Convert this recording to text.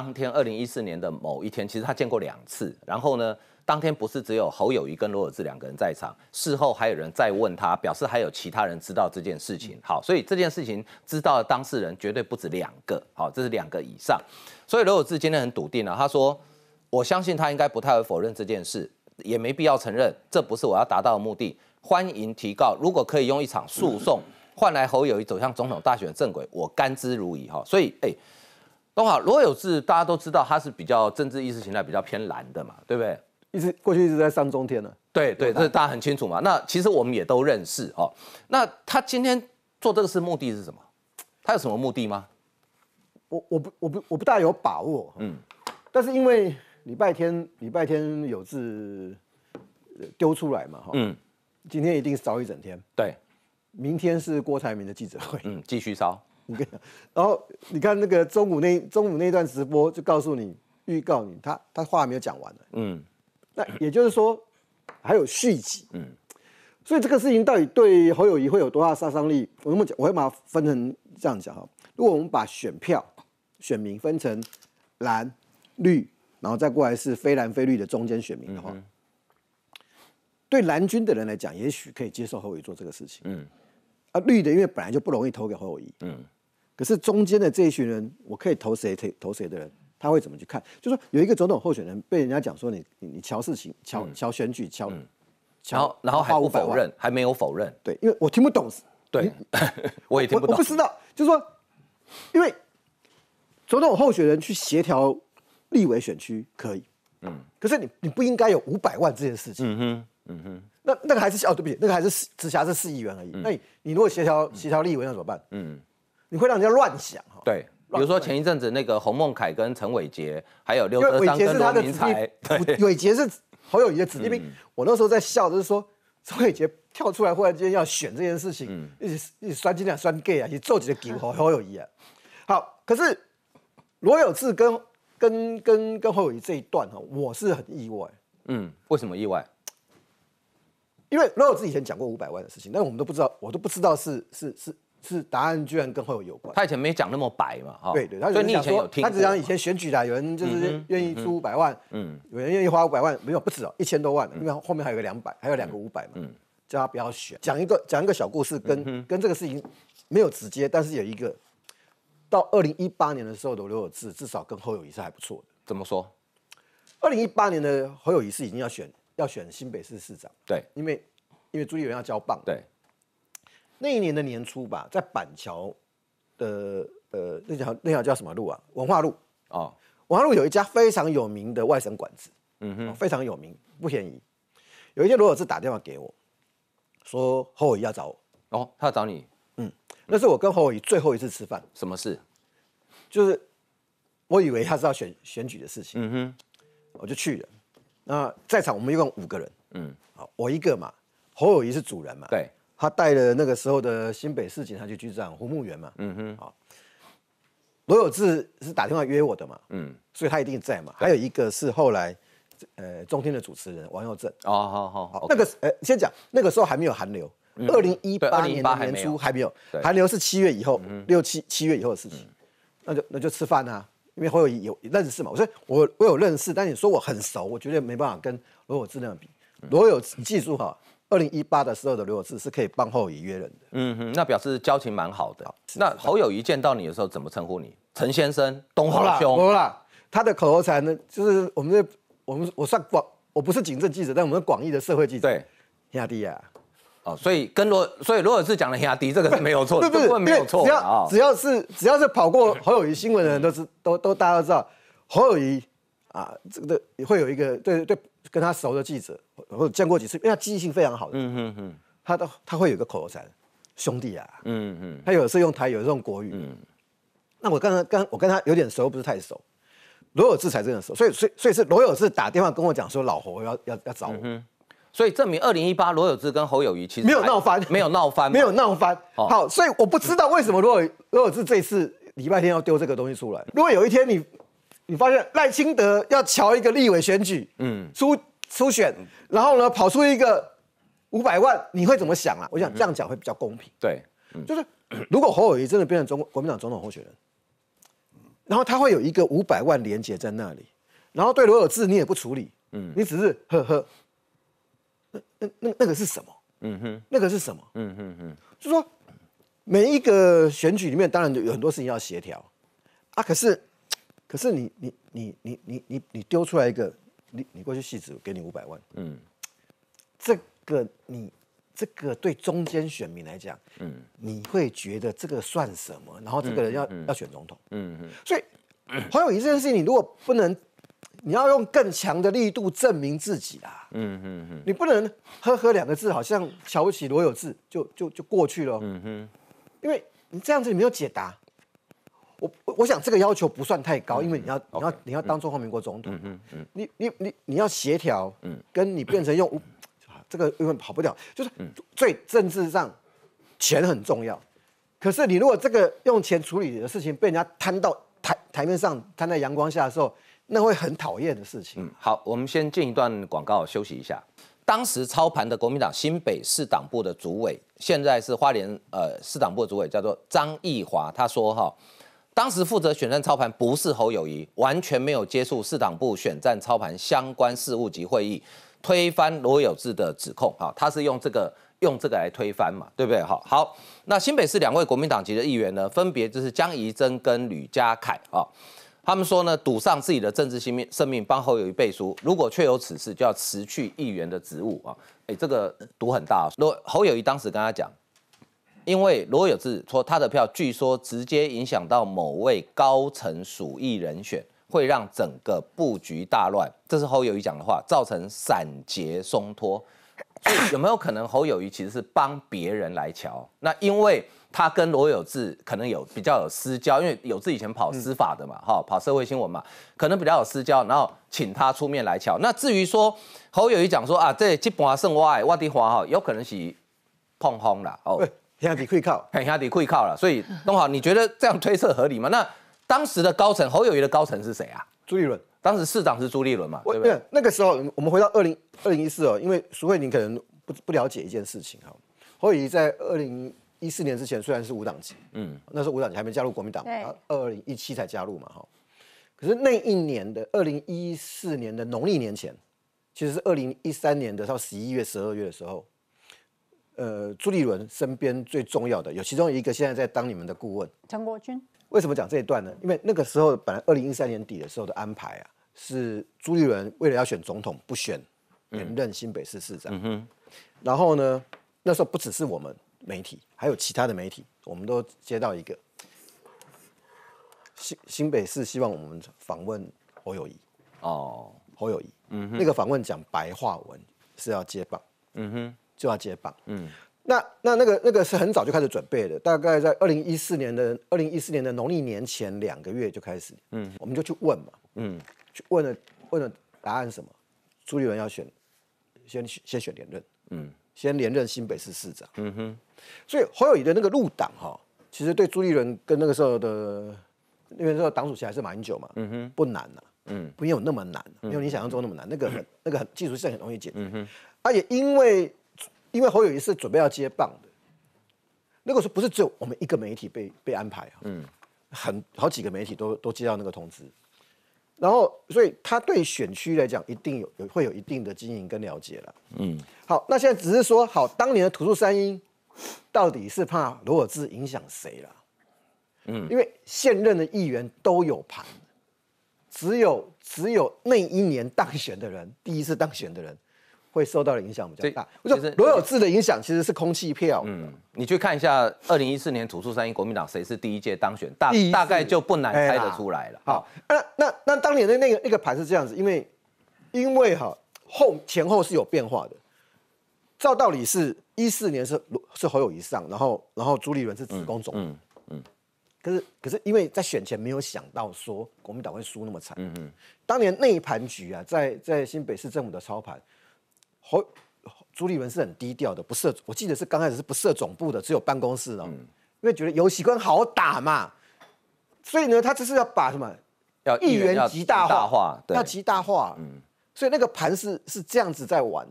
当天二零一四年的某一天，其实他见过两次。然后呢，当天不是只有侯友谊跟罗尔志两个人在场。事后还有人再问他，表示还有其他人知道这件事情。好，所以这件事情知道的当事人绝对不止两个。好，这是两个以上。所以罗尔志今天很笃定啊，他说：“我相信他应该不太会否认这件事，也没必要承认。这不是我要达到的目的。欢迎提告，如果可以用一场诉讼换来侯友谊走向总统大选的正轨，我甘之如饴。”哈，所以，哎。刚好罗有志，大家都知道他是比较政治意识形态比较偏蓝的嘛，对不对？一直过去一直在上中天呢。对对，这大家很清楚嘛。那其实我们也都认识哦。那他今天做这个事目的是什么？他有什么目的吗？我我不我不我不大有把握。嗯。但是因为礼拜天礼拜天有志丢出来嘛，哈。嗯。今天一定是烧一整天。对。明天是郭台铭的记者会。嗯，继续烧。你跟你然后你看那个中午那中午那段直播，就告诉你预告你，他他话还没有讲完呢。嗯，那也就是说还有续集。嗯，所以这个事情到底对侯友谊会有多大杀伤力？我这么讲，我会把它分成这样讲哈。如果我们把选票选民分成蓝绿，然后再过来是非蓝非绿的中间选民的话，对蓝军的人来讲，也许可以接受侯友谊做这个事情。嗯，啊绿的因为本来就不容易投给侯友谊。嗯。可是中间的这一群人，我可以投谁？投投谁的人，他会怎么去看？就说有一个总统候选人被人家讲说你你你乔事情瞧乔选举瞧，然后然后还不否认，还没有否认。对，因为我听不懂。对，我也听不懂。我不知道，就是说，因为总统候选人去协调立委选区可以，嗯，可是你你不应该有五百万这件事情。嗯哼，嗯哼，那那个还是哦，对不起，那个还是直辖市市议员而已。那你你如果协调协调立委，那怎么办？嗯。你会让人家乱想，对，比如说前一阵子那个洪孟凯跟陈伟杰，还有刘德章跟他的子民，对，伟杰是侯友谊的子弟兵，我那时候在笑，就是说陈伟杰跳出来，忽然间要选这件事情，一起一起双金两双 gay 啊，一起做几个狗侯侯友谊啊，好，可是罗有志跟跟跟跟侯友谊这一段哈，我是很意外，嗯，为什么意外？因为罗有志以前讲过五百万的事情，但我们都不知道，我都不知道是是是。是答案居然跟侯友有关，他以前没讲那么白嘛，哈。对对，所以你以前有听，他只讲以前选举的，有人就是愿意出五百万，嗯，有人愿意花五百万，没有不止哦，一千多万，因为后面还有个两百，还有两个五百嘛，嗯，叫他不要选。讲一个讲一个小故事，跟跟这个事情没有直接，但是有一个到二零一八年的时候的刘有志，至少跟侯友仪是还不错的。怎么说？二零一八年的侯友仪是已经要选要选新北市市长，对，因为因为朱立伦要交棒，对。那一年的年初吧，在板桥的呃那条那条叫什么路啊？文化路啊，文化路有一家非常有名的外省馆子，嗯哼，非常有名，不便宜。有一天罗有志打电话给我，说侯友谊要找我哦，他要找你？嗯，那是我跟侯友谊最后一次吃饭。什么事？就是我以为他是要选选举的事情，嗯哼，我就去了。那在场我们一共五个人，嗯，好，我一个嘛，侯友谊是主人嘛，对。他带了那个时候的新北市警察局局长胡木元嘛，嗯哼，好，罗有志是打电话约我的嘛，嗯，所以他一定在嘛。还有一个是后来，呃，中天的主持人王佑正，哦，好好好，那个呃，先讲，那个时候还没有寒流，二零一八年年初还没有，寒流是七月以后，六七七月以后的事情，那就那就吃饭啊，因为会有有认识嘛，我说我我有认识，但你说我很熟，我绝对没办法跟罗有志那样比，罗有记住哈。二零一八的时候的罗志是可以帮侯友谊约人的，嗯哼，那表示交情蛮好的。那侯友谊见到你的时候怎么称呼你？陈先生，董洪兄，洪啦。他的口头禅呢，就是我们这，我们我算广，我不是警政记者，但我们广义的社会记者。对，亚弟呀，啊，所以跟罗，所以罗志讲的亚弟这个是没有错的，对不对？没有错只要只要是只要是跑过侯友谊新闻的人，都是都都大家都知道侯友谊啊，这个会有一个对对。跟他熟的记者，者见过几次，因为他记忆性非常好。的，他都他会有个口头禅，兄弟啊。嗯嗯。他有的候用台语，有的用国语。嗯。那我刚刚刚我跟他有点熟，不是太熟。罗有志才真的熟，所以所以所以是罗有志打电话跟我讲说，老侯要要要找我。嗯。所以证明二零一八罗有志跟侯友谊其实没有闹翻，没有闹翻，没有闹翻。好，所以我不知道为什么罗罗有志这次礼拜天要丢这个东西出来。如果有一天你。你发现赖清德要乔一个立委选举，嗯，初初选，然后呢跑出一个五百万，你会怎么想啊？我想这样讲会比较公平。对，嗯，就是如果侯友谊真的变成中国国民党总统候选人，然后他会有一个五百万连接在那里，然后对罗尔志你也不处理，嗯，你只是呵呵，那那那那个是什么？嗯哼，那个是什么？嗯哼哼，就说每一个选举里面，当然有很多事情要协调啊，可是。可是你你你你你你你丢出来一个，你你过去戏子给你五百万，嗯，这个你这个对中间选民来讲，嗯，你会觉得这个算什么？然后这个人要要选总统，嗯嗯，所以 黄友意这件事情，你如果不能，你要用更强的力度证明自己啦，嗯嗯嗯，你不能呵呵两个字，好像瞧不起罗有志就就就过去了，嗯哼，因为你这样子你没有解答。我我想这个要求不算太高，因为你要你要你要当中华民国总统，你你你你要协调，跟你变成用这个永远跑不掉，就是最政治上钱很重要，可是你如果这个用钱处理的事情被人家摊到台台面上摊在阳光下的时候，那会很讨厌的事情。嗯，好，我们先进一段广告休息一下。当时操盘的国民党新北市党部的主委，现在是花莲呃市党部主委叫做张义华，他说哈。当时负责选战操盘不是侯友谊，完全没有接触市党部选战操盘相关事务及会议，推翻罗有志的指控。哈，他是用这个用这个来推翻嘛，对不对？哈，好，那新北市两位国民党籍的议员呢，分别就是江宜珍跟吕家凯。哈，他们说呢，赌上自己的政治性命，生命帮侯友谊背书，如果确有此事，就要辞去议员的职务。啊，哎，这个赌很大。罗侯友谊当时跟他讲。因为罗有志说他的票据说直接影响到某位高层鼠意人选，会让整个布局大乱。这是侯友谊讲的话，造成散结松脱。有没有可能侯友谊其实是帮别人来瞧？那因为他跟罗有志可能有比较有私交，因为有志以前跑司法的嘛，哈，跑社会新闻嘛，可能比较有私交，然后请他出面来瞧。那至于说侯友谊讲说啊，这本半剩我，我的话哈，有可能是碰风了哦。压力会靠，压力会靠了，所以东豪，你觉得这样推测合理吗？那当时的高层侯友谊的高层是谁啊？朱立伦，当时市长是朱立伦嘛？对不对？那个时候，我们回到二零二零一四哦，因为苏慧玲可能不不了解一件事情哈。侯友谊在二零一四年之前虽然是无党籍，嗯，那时候无党籍还没加入国民党，他二零一七才加入嘛哈。可是那一年的二零一四年的农历年前，其实是二零一三年的到十一月、十二月的时候。呃，朱立伦身边最重要的有其中一个现在在当你们的顾问，陈国军。为什么讲这一段呢？因为那个时候本来二零一三年底的时候的安排啊，是朱立伦为了要选总统，不选连任新北市市长。嗯然后呢，那时候不只是我们媒体，还有其他的媒体，我们都接到一个新新北市希望我们访问侯友谊。哦，侯友谊。嗯哼。那个访问讲白话文是要接棒。嗯哼。就要接棒，嗯，那那那个那个是很早就开始准备的，大概在二零一四年的二零一四年的农历年前两个月就开始，嗯，我们就去问嘛，嗯，去问了问了答案什么？朱立伦要选，先先选连任，嗯，先连任新北市市长，嗯哼，所以侯友谊的那个入党哈，其实对朱立伦跟那个时候的那个时候党主席还是蛮久嘛，嗯哼，不难啊，嗯，没有那么难，没有你想象中那么难，那个很那个很技术性很容易解决，而且因为。因为侯友谊是准备要接棒的，如果候不是只有我们一个媒体被被安排啊，嗯，很好几个媒体都都接到那个通知，然后所以他对选区来讲一定有有会有一定的经营跟了解了，嗯，好，那现在只是说，好当年的土著三英到底是怕罗尔兹影响谁了？嗯，因为现任的议员都有盘，只有只有那一年当选的人，第一次当选的人。会受到的影响比较大。我说罗有志的影响其实是空气票。嗯，你去看一下二零一四年土著三一国民党谁是第一届当选，大大概就不难猜得出来了。好，那那那当年的那个那个盘是这样子，因为因为哈后前后是有变化的。照道理是一四年是罗是侯友谊上，然后然后朱立伦是子宫总。嗯嗯。可是可是因为在选前没有想到说国民党会输那么惨。嗯嗯。当年一盘局啊，在在新北市政府的操盘。侯朱立文是很低调的，不设，我记得是刚开始是不设总部的，只有办公室了，因为觉得游戏关好打嘛，所以呢，他这是要把什么，要一元极大化，要极大化，嗯，所以那个盘是是这样子在玩。